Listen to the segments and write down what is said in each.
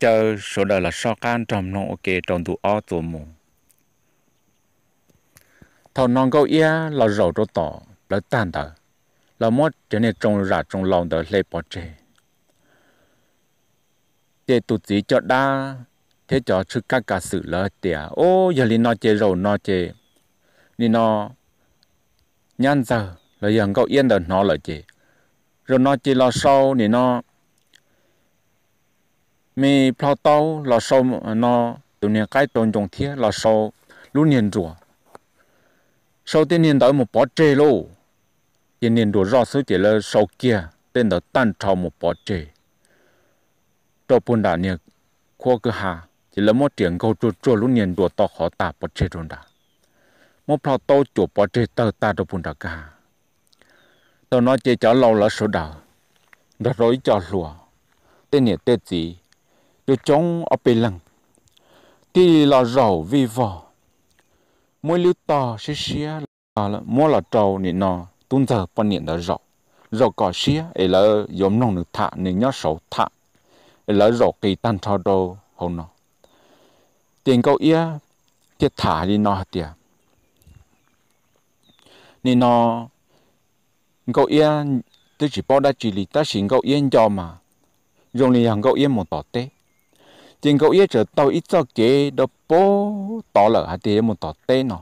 chờ số đời là so can trong nọ kê trong tụ o tụ mù thầu non câu ia là rầu cho tỏ là tàn tờ là mót trở nên trong rạ trong lòng đời lê bỏ chê để tụ chỉ cho đa thế cho chữ các cả sự là tiền ô giờ linh nó chê rầu nó chê linh nó nhăn giờ là giờ câu yên đời nó lợi chê rồi nó chỉ lo sau thì nó mi phao tàu là sau nó tự nhiên cái tôn trọng thiết là sau lũ niên rùa sau tên niên tới một bỏ trê lô yên niên rùa rõ số chỉ là sau kia tên đó tan trào một bỏ trê cho bún đà niên khoa cái hà chỉ là một tiếng câu chua chua lũ niên rùa to khó tả bỏ trê rùa đà một phao tàu chủ bỏ trê tờ ta cho bún đà cả tao nói chơi chó lâu là số đào đã rồi cho lùa tên niên tết gì rồi chống ở bề lăng thì là rầu vi vò mỗi lưu to xí xía là mỗi là trầu nị nó tuân giờ bao niệm là rầu rầu cỏ xía ấy là giống nông được thả nên nhớ sầu thả ấy là rầu kỳ tan thao đồ hồn nọ tiền câu ia tiết thả đi nó tiệt nên nó câu ia tức chỉ bảo đã chỉ lý ta xin câu yên cho mà rồi này hàng câu yên một tọt tết tiền cậu yết trở tàu ít cho kế đó bố tỏ lỡ hạt tiền một tỏ tên nó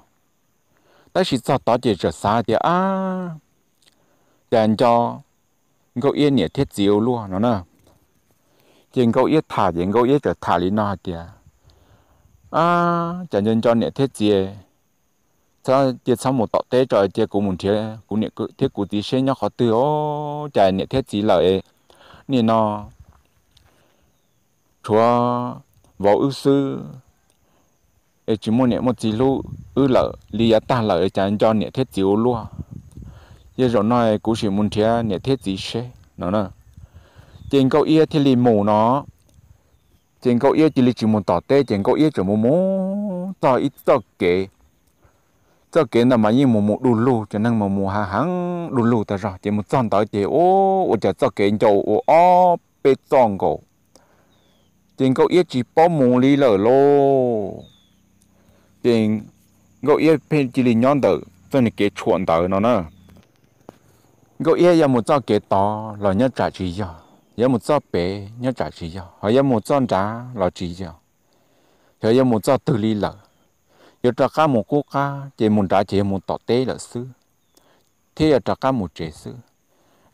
ta chỉ cho tỏ tiền trở xa thì à dành cho cậu yết nhẹ thiết diêu luôn nó nè tiền cậu yết thả tiền cậu yết trở thả lý nó kìa à chẳng dành cho nhẹ thiết diệu cho tiền xong một tọ tế trời tiền cũng một thiết cũng nhẹ thiết cũng tí xe nhau khó từ ô chả nhẹ thiết gì lợi nè nọ chúa vào ưu sư ấy chỉ muốn niệm một gì lu ư lợ lý giá ta lợ anh cho niệm thiết gì luôn giờ rồi nói cũng chỉ muốn thế niệm thiết gì xe nó nè trên câu yết thì li mù nó trên câu yết chỉ li chỉ muốn tỏ tê trên câu yết chỉ muốn muốn tỏ ít tỏ kế, tỏ kế là mà như mù mù đù lu cho nên mà mù hà hăng đù lu ta rồi chỉ muốn chọn tỏ kệ ô ô chả tỏ kế chỗ ô ô bê chọn cổ tiền cậu yết chỉ bao mù lý lở lô tiền cậu yết phải chỉ lý nhon tử tôi này kế chuộng tử nó nè cậu yết giờ một cho kế to là nhất trả chỉ giờ giờ một cho bé nhất trả chỉ giờ hay giờ một cho trả là chỉ giờ hay giờ một cho từ lý lở giờ trả cả một cô ca chỉ một trái chỉ một tọt tế là sư thế giờ trả cả một chế sư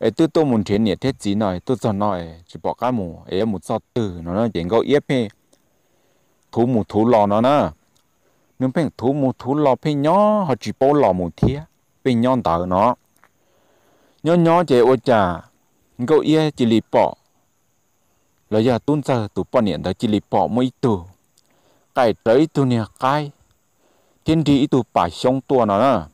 ấy tôi tôi muốn chuyển nhiệt thế gì này tôi chọn nói chỉ bỏ cá mù ấy một sao từ nó nó chỉ có yếp he thú mù thú lò nó nè nếu bên thú mù thú lò bên nhỏ họ chỉ bỏ lò mù thía bên nhon tờ nó nhỏ nhỏ chỉ ô cha cậu yê chỉ lì bỏ là giờ tuân sơ tụ bỏ niệm đó chỉ lì bỏ mấy từ cái tới tụ nè cái thiên địa tụ phải sống tua nó nè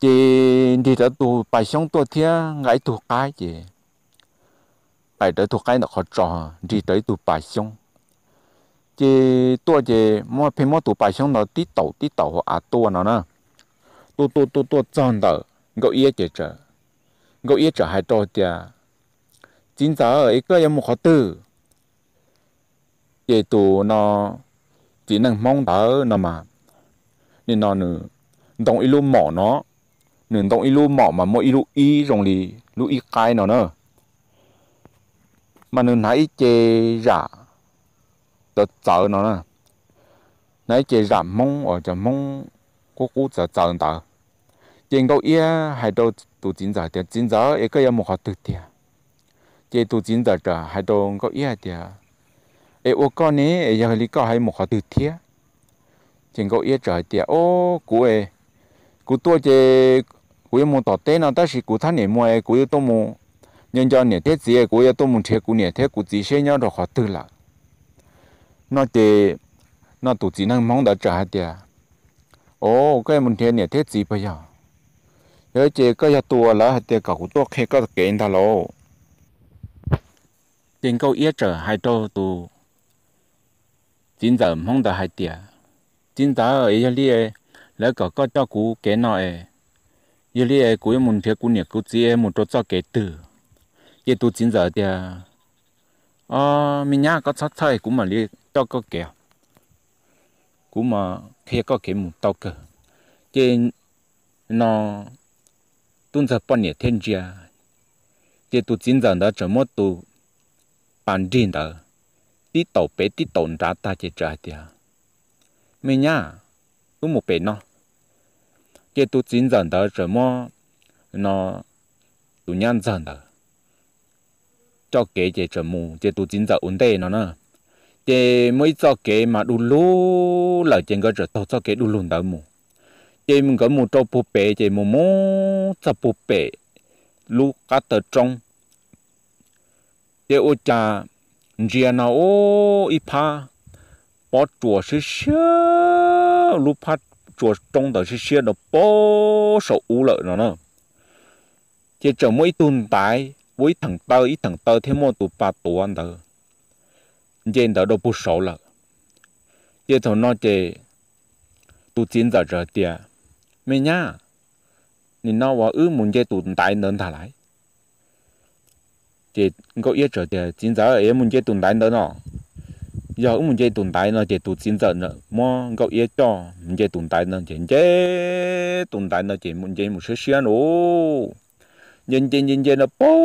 chị đi ra tù bài xong tôi thia ngãi tù cái gì, ai tới tù cái nó khó trò đi tới tù bài xong chị tôi chị mua phim mua tù bài xong nó tí tàu tí tàu à tua nó nè tu tu tu tu chọn tờ gấu yết chơi chơi, gấu yết chơi hai trò chị à. chính giờ ở cái em một khó tư chị tù nó chỉ năng mong đỡ nó mà nên nó nữa đồng ý luôn mỏ nó nên tông ilu mỏ mà mỗi ilu y rồng lì lu y cai nó nữa mà nên hãy chê giả tớ chở nó nữa hãy chê giả mong ở chợ mong cố cố chở chở tớ trên đâu ia hay đâu tu chính giả thì chính giả ấy cái một học tự tiệt chế tu chính giả trở hay đâu có ia tiệt ấy ô con này ấy giờ lý có hay một học tự tiệt trên có ia trở tiệt ô cú ấy cú tôi chế cú yêu mua tỏ tê nó ta chỉ cú thán nhẹ mua cú yêu tôm mua nhân cho nhẹ thế gì cú yêu tôm mua thế cú nhẹ thế cú chỉ xe nhau rồi khó tư là nó thì nó tụ chỉ năng mong đã trả à, ô cái mình thế nhẹ thế gì bây giờ nhớ chị cái nhà tua là hạt tiền cậu tua khi có kiện ta lô tiền câu yết trở hai tô tu chính giờ mong đã hai tiền chính giờ ấy là là cậu có cho cú kế à giờ li ai cũng muốn theo cũng nhiều cũng chỉ em muốn cho cho cái từ giờ tôi chính giờ thì à mình nhá có sát thay cũng mà li cho có kẹo cũng mà khi có cái muốn tao cơ trên nó tuân giờ bao nhiêu thiên chia giờ tôi chính giờ đó cho muốn tôi bàn riêng đó đi tàu bể đi tàu ra ta chỉ trả tiền mình nhá cũng một bé nó chế tu chín dần đó rồi mà nó tu nhăn dần đó cho kế chế trở mù chế tu chín giờ ổn tệ nó nè chế mới cho kế mà đủ lú là chế có trở to cho kế đủ lùn đó mù chế mình có mù cho bù bể chế mù mù cho bù bể lú cá tờ trong chế ô cha chia nào ô ipa bỏ chùa sư sư lú phát chuột trong đó sẽ xe được bó sổ ú lợi nó nè chỉ chờ mỗi tuần tái với thằng tơ ít thằng tơ thêm một tụ ba tụ anh tơ trên đó đâu bút sổ lợi chỉ thằng nó chỉ tụ chín giờ giờ tiệt mẹ nhá nên nó vào ư muốn chơi tụ tái nên thả lại chỉ có ít giờ tiệt chín giờ em muốn chơi tụ tái nên nó giờ cũng chơi tồn tại nó chơi tụt xin giận nữa mà gạo yết cho mình chơi tồn tại nó chơi chơi tồn tại nó chơi mình chơi một số xe nữa nhân chơi nhân chơi nó bao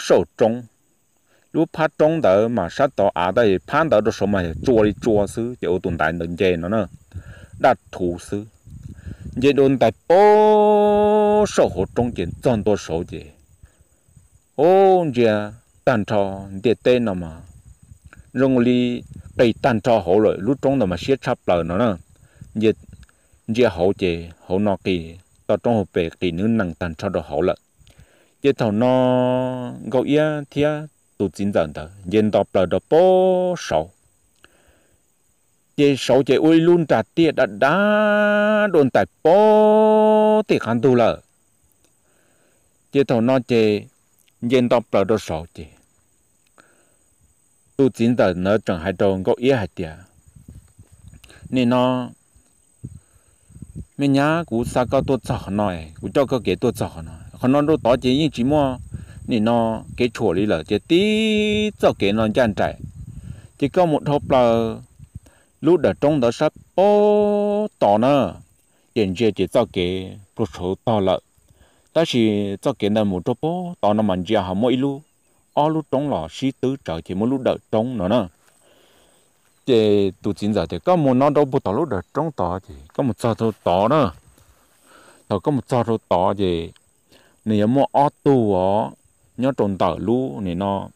số trống lúc phát trống đó mà sát đó à đây phán đó đó số mà chua đi chua xứ chơi tồn tại nó chơi nó nữa đặt thủ xứ chơi tồn tại bao số hộ trống chơi chọn đồ số chơi ô chơi tàn cho để tên nó mà rong li cây tan cho hổ rồi lúc trong đó mà xé chắp lờ nó nè giờ giờ hổ chè hổ nó kì tao trong hộp bể kì nữ nặng tan cho đó hổ lợ giờ thầu nó gấu ia thia tụ chín giờ đó giờ đọc lờ đó bố sầu giờ sầu chè ui luôn trả tiền đã đã đồn tại bố thì khăn tu lợ giờ thầu nó chè giờ đọc lờ đó sầu chè tu chính tờ nó chẳng hai trâu có ý hai tiệt nên nó mấy nhá cú sa cao tôi chở nồi cú cho cái tôi chở nồi còn nó đâu tỏ chỉ như chỉ mua nên nó cái chỗ đi là chỉ tí cho cái nó chăn chạy chỉ có một hộp là lúc đó trong đó sắp bó tỏ nữa hiện giờ chỉ cho cái một số tỏ lợ ta chỉ cho cái là một chỗ bó nó mình chỉ hả mỗi lúc ở lúc trống lò xí tứ trở thì muốn lúc đợi trống nữa nè thì tụ chính giờ thì có một nó đâu bút tỏ lúc đợi trống tỏ thì có một sao thôi tỏ nữa rồi có một sao thôi tỏ thì nếu mà ở tù ó nhớ trồn tỏ lú thì nó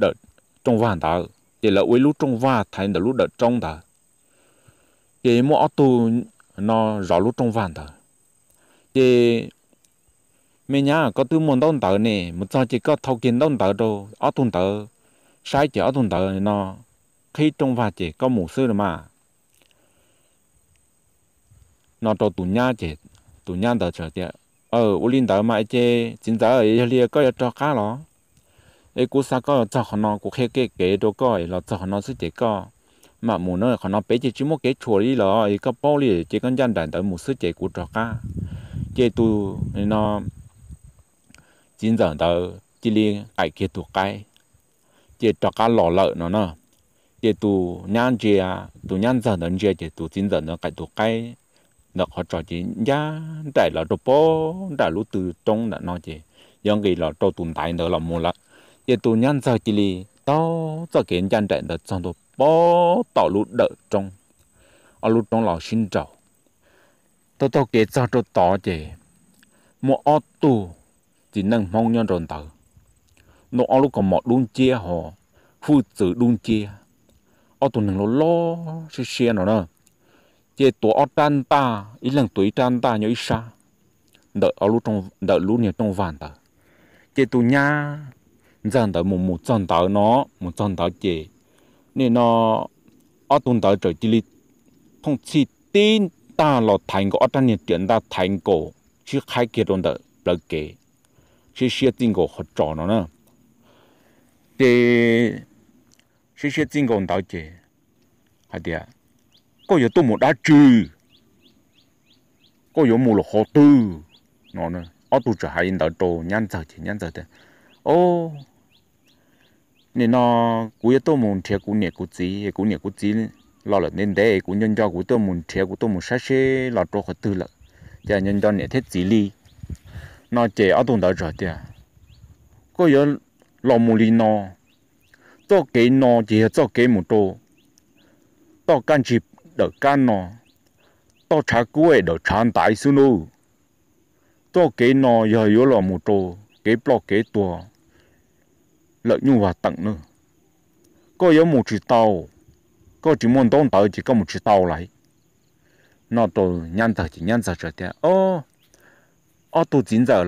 đợi trống vàng tỏ thì là uy lúc trống vàng thành đợi lúc đợi trống tỏ thì mà ở tù nó rõ lúc trống vàng tỏ thì mẹ nhà có tư môn đông tờ nè một cho chỉ có thâu kiến đông tờ đồ ở tuần tờ sai chỉ ở tuần tờ nó khi trong và chỉ có mù sư mà nó đồ tụ nhà chỉ tụ nhà tờ trở chỉ ờ u linh tờ mà chỉ chính tờ ở lia có cho cá lo ấy cú sa có cho họ nó cú khé kế kế đồ coi là cho họ nó sẽ chỉ có mà mù nó họ nó bé chỉ chỉ một cái chùa đi lo, ấy có bao lì chỉ con dân đại tờ mù sư chỉ cú cho cá chỉ tụ nó chính giờ đó chỉ liên ai kia tụ cái chỉ cho cá lò lợn nó nè chỉ tụ nhang chỉ à tụ giờ nó chỉ chỉ tụ chính giờ nó cái tụ cái nó họ cho chỉ giá dạ, đại là đồ bó đại lũ từ trong là nó chỉ giống cái là trâu tụn tại nó là mua lắm chỉ tụ nhang giờ chỉ li đó cho cái nhang đại nó trong đồ bó tạo lũ đỡ trong ở lũ trong là sinh trầu tôi tôi kể cho tôi tỏ chỉ mua ô tô chỉ năng mong nhân rồn tử nó ông lúc còn mọt đun chia họ phu tử đun chia ở tụi nó lo xe xe nó nè chỉ tụi ở tan ta ít lần tụi tan ta nhớ ít xa đợi ở lúc trong đợi lúc nhiều trong vạn ta chỉ tụi nha, dân tới một một dân tử nó một dân tử chỉ nên nó ở tụi tử trời chỉ lý không chỉ tin ta là thành cổ ở trong nhiều tiền ta thành cổ chứ khai kia đồn tử lời kể 些些经过好找了呢。这些些经过到这，还得，个有多么大只，个有么了好多，喏呢，我都只还引导多，人走去人走的，哦。nên nó cho tôi muốn thiệt cũng nhẹ cũng chỉ cũng nhẹ cũng chỉ lo là nên để cũng nhân cho cũng tôi muốn thiệt cũng tôi muốn sát sẽ, lo cho họ tư lợi cho nhân cho nhẹ thiết gì li nó chế ở tụng đó rồi tiệt có yếu lò mù lì nó tao cái nó chỉ tao cái một tô tao can chip đỡ can nó to trà cuối đỡ chán tại xuống nu to cái nó giờ yếu lò một tô cái blo cái tua lợi nhu và tặng nữa có yếu một chữ tàu có chỉ muốn tông tàu chỉ có một chữ tàu lại nó tôi nhăn thật chỉ nhăn thật rồi tiệt ô ở tụ chín giờ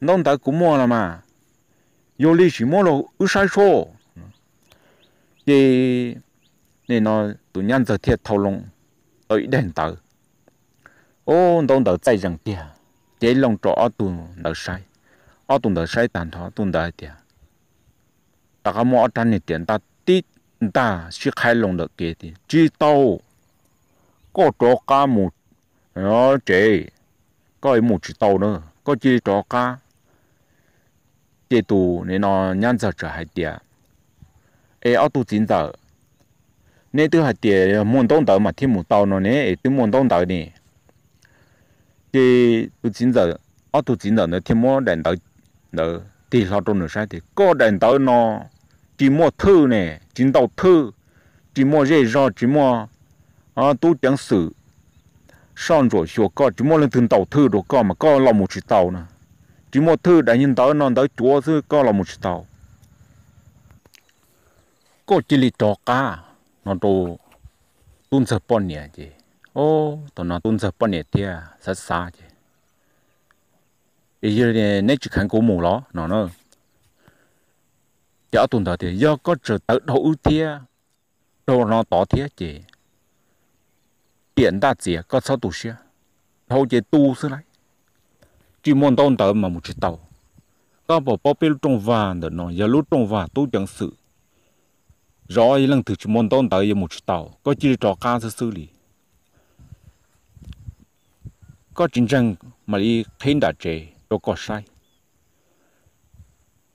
nông ta cũng mua mà vô lý chỉ mua là ứ sai số thì nên nó tụ nhân giờ thiệt thâu lông ở đèn tờ ô đông đầu chạy rằng tiền chế lòng trọ ở đầu sai ở đầu sai tàn thọ tụ đầu tiền ta có mua ở này tiền ta tít ta sẽ khai lòng được kia thì chỉ tàu có chỗ cá một nó chế có một chỉ tàu nữa có chỉ cho cá chế tù nên nó nhăn giờ trở hai tiệt ê ở tu chín giờ nên từ hai tiệt muốn tông tàu mà thêm một tàu nó nè từ muốn tông tàu đi, chế tu chín giờ ở tu chín giờ nó thêm một đèn tàu nữa thì sao trong nước sai thì có đèn tàu nó chỉ mua thư này, chỉ tàu thư chỉ mua dây rò chỉ mua à, tu chẳng sử xong rồi xua có chỉ mua lên từng tàu thư rồi có mà có là một chiếc tàu nè chỉ mua thư đã nhìn tới non tới chúa thư có là một chiếc tàu có chỉ lì trò cá nó đồ tuân sập bọn nhỉ chị ô tụi nó tuân sập bọn nhỉ tia sát xa chị bây giờ này nét chỉ kháng cố mù lo nó nó chợ tuần đó thì do có trở tới đầu ưu tia đồ nó tỏ thiết chị tiền ta chỉ có sao tù xe hầu như tu xứ này chỉ muốn tôn tớ mà một chiếc tàu có bộ bỏ bê trong vàng để nó giờ lúc trong vàng tu chẳng sự rồi lần thứ chỉ muốn tôn tớ giờ một chiếc tàu có chỉ cho ca sư xử lý có chiến tranh mà đi khiến đã chết đó có sai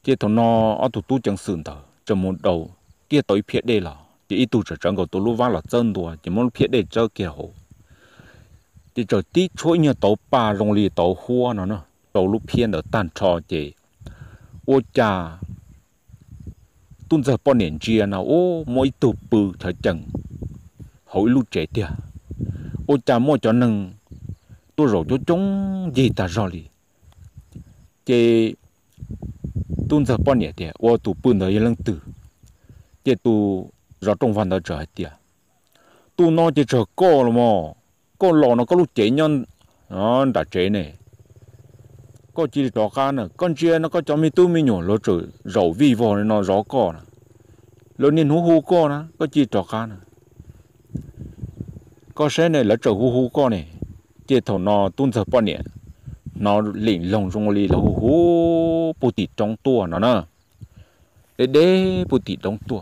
chế thằng nó ở tụ tu chẳng sự tớ cho một đầu kia tối phía đây là chỉ ít tuổi trưởng của tôi lúc lũ là chân đùa chỉ muốn phía để cho kia hồ thì trở tí chỗ như tàu ba rong lì tàu hoa nó nó tàu lũ phiên ở tan trò chỉ ô cha tuần giờ bao nền chia nào ô mỗi tụ bự thở chừng hội lúc trẻ tia ô cha mỗi cho nâng tôi rồi cho chúng gì ta rồi lì chỉ tuân giờ bọn nè tia ô tụ bự nó yên lặng tử chỉ tụ rồi trong phần đó trời tiệt tu nó chỉ chờ cô là mò cô lò nó có lúc chế nhân nó đã chế này có chỉ đó cá nữa con chia nó có cho mi tu mi nhổ lỗ chữ rầu vi vò nó rõ cò nè lỗ nên hú hú cò nè có chỉ đó cá nữa, có xe này là trở hú hú cò này chỉ thầu nó tuôn giờ bao nhiêu nó lỉnh lồng trong lì là hú hú bù tịt trong tua nó nè để để bù tịt trong tua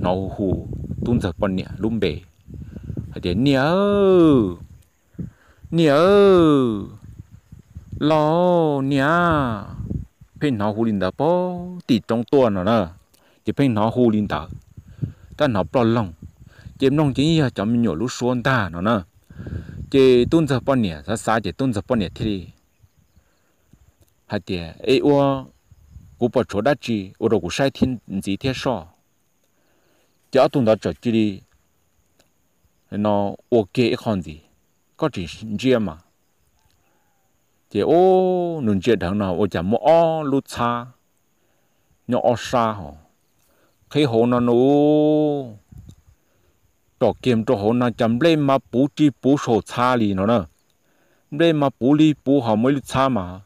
nó hù tung giật con nịa lùm bể thế nịa nịa lo nịa bên nó hù linh đó bó tì trong tua nó nè chỉ bên nó hù linh đó ta nó bỏ lòng chỉ nông chỉ à, cho mình nhổ lúc xuống ta nó nè chỉ tung giật con nịa sa sa chỉ tung giật con nịa thì hạt tiền ấy ô cú bỏ chỗ đã chỉ ô đồ cú sai thiên gì thế sao chợ tụng đó trở chỉ đi nó ok con gì có chỉ riêng mà thì ô nung chia thằng nào ô chả mua ô lú xa nhỏ ô xa họ khi họ nó nó cho kiếm cho họ nó chẳng lên mà bù chi bù sổ xa lì nó nè lên mà bù lì bù họ mới lú xa mà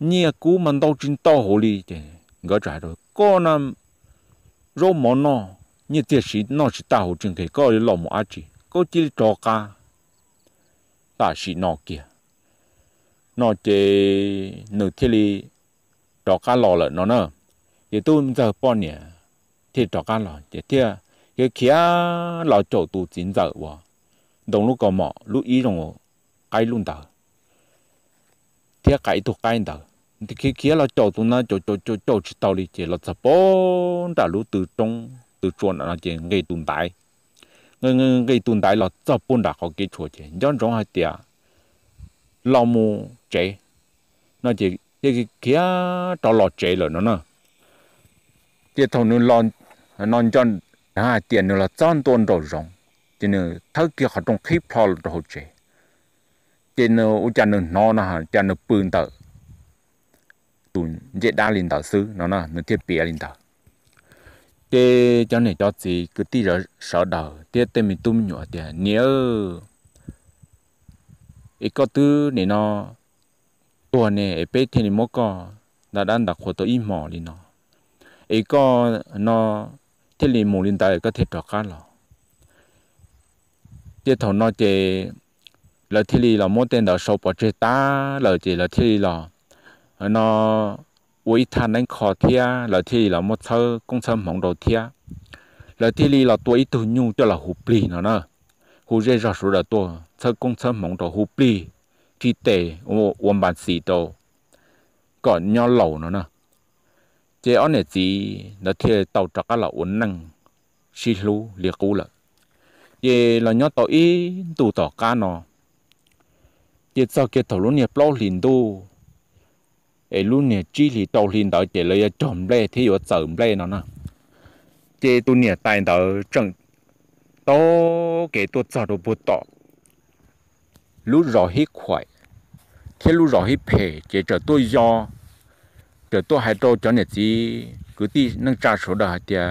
nhiều cú mình đâu chính to hồ lì thì gọi trả rồi có năm rô mò nó như tiệt sĩ nó chỉ tạo trường cái coi lò mò chỉ có chỉ cho ca ta sĩ nó kia nó chỉ nửa thế li cho ca lò là nó nữa thì tôi giờ bọn nè thì cho ca lò thì thì cái kia lò chỗ tụ chính giờ quá đồng lúc có mò lúc ý rồi cái luôn tờ thì cái tụ cái tờ thì khi kia là chỗ tụi nó chỗ chỗ chỗ chỗ chỉ tàu đi chỉ là sập bốn đã lũ từ trong từ chuồn là chỉ gây tồn tại người người gây tồn tại là sập bốn đã có cái chỗ chỉ dân trong hai tiệt lao mu chế nó chỉ cái kia đó là chế rồi nó nè cái thằng nó lon non chân hai tiền nữa là chân tuần rồi rong chỉ nữa thấu kia họ trong khí phò rồi chế chỉ nữa ở chân nữa nó nè cha nữa bươn tới tụ dễ đa linh đạo sư nó là nó thiết bịa linh đạo cái cho này cho gì cứ tí rồi sợ đầu tiết tên mình tung nhọ tiền nhớ ít có thứ này nó tuần này ít biết thì nó có đã đang đặt của tôi im mỏ linh nó ít có nó thiết liền mù linh tài có thể trò cá lò tiết thầu nó chơi là thiết liền là muốn tên đạo sâu bỏ chơi ta là chơi là thiết liền là Ờ, nó với thằng nên khó thia là thì là một thơ công sơ mong đầu thia là thì li là tuổi từ nhung cho là hụp lì nó nè hụp dây ra số là tôi thơ công sơ mong đầu hụp lì thì tệ ôm bàn sĩ tổ còn nhau lầu nó nè chế ở này chỉ là thì tàu trắc là uốn năng xì lú liệt cú là chế là nhau tàu ý tụ tàu cá nó chế sau kia tàu lúa nè bao liền đu ไอ้ลูกเนี่ยจีหลีโตลินต่อเจเลยจอมเล่ที่อยู่เสริมเล่นั่นนะเจตัวเนี่ยตายต่อจังโตเกตัวจอดบุตต่อลูกรอให้ข่อยเที่ลูกรอให้เพเจเจอตัวยอเจอตัวไฮโดรจอนเนี่ยจีกูตีนั่งจ้าสุดาเดีย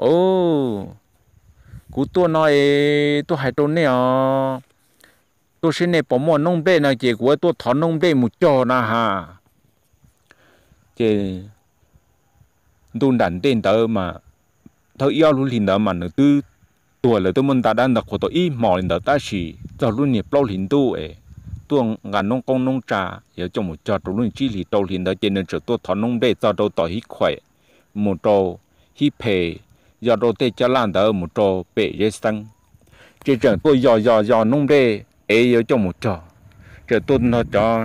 โอ้กูตัวน้อยตัวไฮโดรเนี่ยตัวเช่นเนี่ยผมมองน้องเบ้นะเจกูตัวถอนน้องเบ้มุจอนะฮะ chế đun đàn tiền tớ mà thâu yêu luôn liền đó mà nó tư tuổi là tôi muốn ta đang đặt của tôi ít mỏ liền đó ta chỉ cho luôn nhịp lâu liền tu ấy tuồng ngàn nông công nông trà giờ trong một trò luôn chỉ lì tàu liền đó trên nên trở tôi thọ nông để cho đầu tỏi hít khỏe một trò hít phê giờ tôi thấy cho lan đó một trò bể dây xăng chỉ trở tôi giờ giờ giờ nông để ấy giờ trong một trò trở tôi nó cho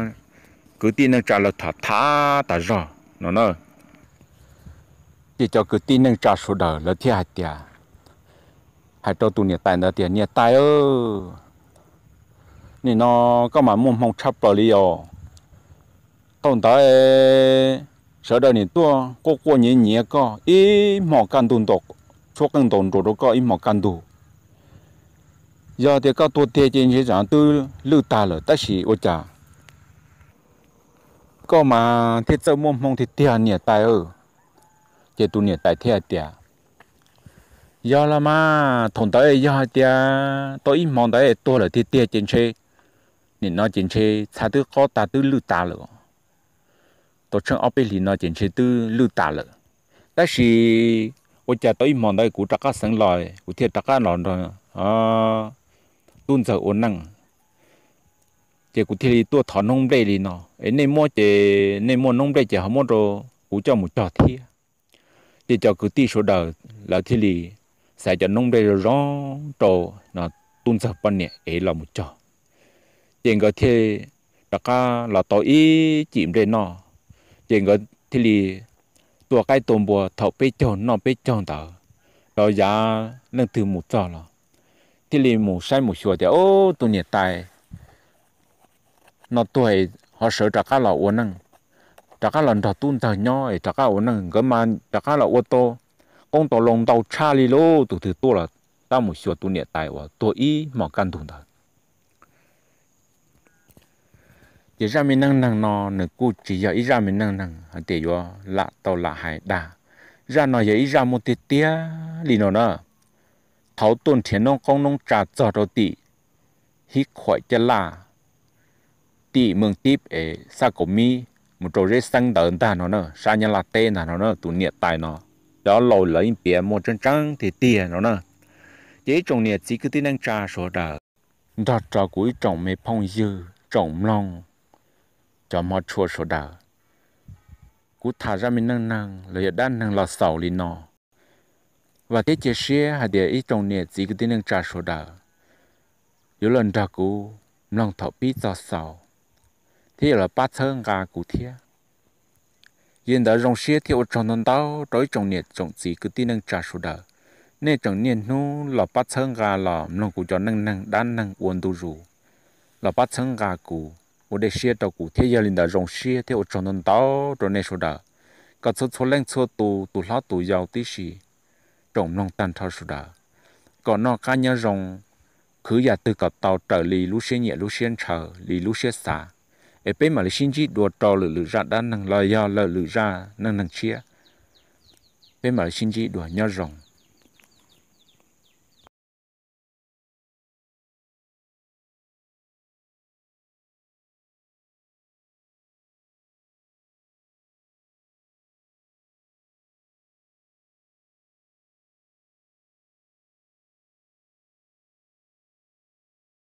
cứ tin nó trả là thọ thả ta rồi nó nó chỉ cho cứ tin nâng trả số đờ là thiệt hại tiệt hại cho tụi nhiệt tài là tiền nhiệt tài ơ nên nó có mà muốn mong chấp bờ li ồ tông tới sợ đời nhiều tua cô cô nhiều nhiều co ít mỏ can tụn tục, số căn tồn rồi đó co ít mỏ can tụ giờ thì các tôi thế trên thế giới tôi lưu ta là tất sĩ ô trà có mà thiết sâu mồm mong thì tia nhỉ tài ở chế tu nhỉ tài thiệt tia do là mà thằng tới do tia tôi im mong tới tôi là thiết tia trên xe nên nó trên xe xa tư có ta tư lưu ta lỡ tôi chẳng ốp thì nó trên xe tư lưu ta lỡ đó là ôi cha tôi im mong tới của trắc cá sáng lòi của thiệt trắc cá lòi rồi à tuân giờ ổn năng chỉ cụ thể tua thọ nông đây thì nó nên mua chỉ nên mua nông đây chỉ họ mua đồ cụ cho một trò thi chỉ cho cứ ti số đời là thì lì sẽ cho nông đây rồi rõ trò nó tuôn sập bên nè ấy là một trò chỉ có thể đó ca là tối ý chìm đây nó chỉ có thì lì tua cái tôm bùa thọ bê chọn nó bê chọn tờ đó giá nâng từ một trò là thì lì một sai một chùa thì ô tôi nhiệt tài nó tuổi họ sợ trả cá lẩu uống năng trả cá lần trả tuôn thở nhoi trả cá uống năng cái mà trả cá lẩu ô tô con tàu lồng tàu cha li lô tụt thứ tua là tao một số tuổi niệm tài và tuổi y mà căn thùng thật chỉ ra mình năng năng nó nữa cụ chỉ giờ ít ra mình năng năng để cho lạ tàu lạ hải đà ra nó giờ ít ra một tí tia li nó nữa tháo tuần thiên nông công nông trà giờ đầu tỷ hít khỏi chân là ti mừng tiếp ấy sa cổ mi một chỗ rết sang đợn ta nó nó, sa nhân là tên là nó nữa tụ nhiệt tài nó đó lồi lấy bìa một trăng trăng thì tiền nó nó, chế trồng nhiệt chỉ cứ tin năng trà sổ đờ đó trò cuối trồng mê phong dư trồng long cho mò chua sổ đờ cú thả ra mình năng năng lấy đan năng là sầu lên nó và cái chia sẻ hay địa ý trồng nhiệt chỉ cứ tin năng trà sổ đờ yếu lần trà cú lòng thọ bí cho sầu thì là ba thơ gà cụ thia yên đó rong xia thì ở trong nông đau đối trong nhiệt trong gì cứ tin năng trả số đờ nên trong nhiệt nu là ba thơ gà là nông cụ cho năng năng đan năng uốn tu rù là ba thơ gà cụ một đây xia đầu cụ thia giờ linh đó rong xia thì ở trong nông đau rồi nên số đờ cả số số lên số tu tu lá tu giàu tí gì, trong nông tan thao số đờ còn nó cá nhân rong cứ giờ từ cả tàu trở lì lú xe nhẹ lú xe chờ lì lú xe xả ở bên mà là xin chỉ đùa trò lử lử ra đã năng lo do lử lử ra năng năng chia bên mà là xin chỉ đùa nhau rồng